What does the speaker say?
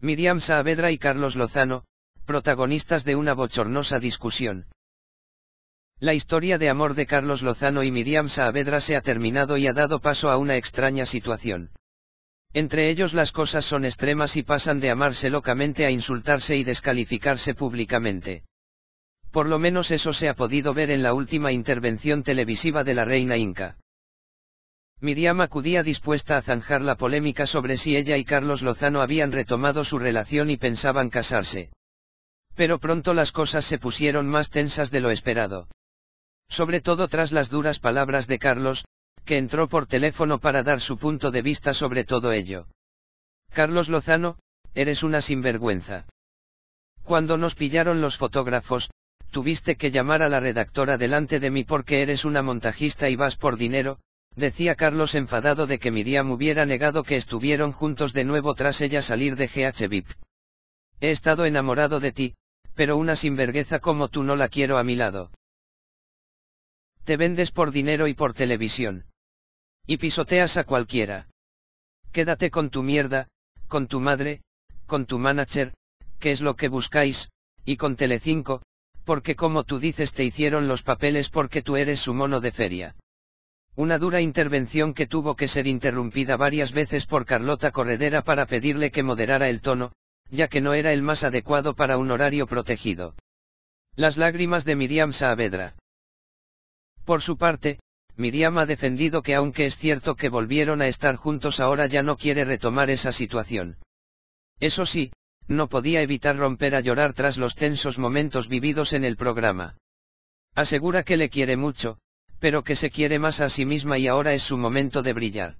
Miriam Saavedra y Carlos Lozano, protagonistas de una bochornosa discusión. La historia de amor de Carlos Lozano y Miriam Saavedra se ha terminado y ha dado paso a una extraña situación. Entre ellos las cosas son extremas y pasan de amarse locamente a insultarse y descalificarse públicamente. Por lo menos eso se ha podido ver en la última intervención televisiva de la reina Inca. Miriam acudía dispuesta a zanjar la polémica sobre si ella y Carlos Lozano habían retomado su relación y pensaban casarse. Pero pronto las cosas se pusieron más tensas de lo esperado. Sobre todo tras las duras palabras de Carlos, que entró por teléfono para dar su punto de vista sobre todo ello. Carlos Lozano, eres una sinvergüenza. Cuando nos pillaron los fotógrafos, tuviste que llamar a la redactora delante de mí porque eres una montajista y vas por dinero, decía Carlos enfadado de que Miriam hubiera negado que estuvieron juntos de nuevo tras ella salir de GH He estado enamorado de ti, pero una sinvergüenza como tú no la quiero a mi lado. Te vendes por dinero y por televisión. Y pisoteas a cualquiera. Quédate con tu mierda, con tu madre, con tu manager, que es lo que buscáis, y con Telecinco, porque como tú dices te hicieron los papeles porque tú eres su mono de feria. Una dura intervención que tuvo que ser interrumpida varias veces por Carlota Corredera para pedirle que moderara el tono, ya que no era el más adecuado para un horario protegido. Las lágrimas de Miriam Saavedra. Por su parte, Miriam ha defendido que aunque es cierto que volvieron a estar juntos ahora ya no quiere retomar esa situación. Eso sí, no podía evitar romper a llorar tras los tensos momentos vividos en el programa. Asegura que le quiere mucho, pero que se quiere más a sí misma y ahora es su momento de brillar.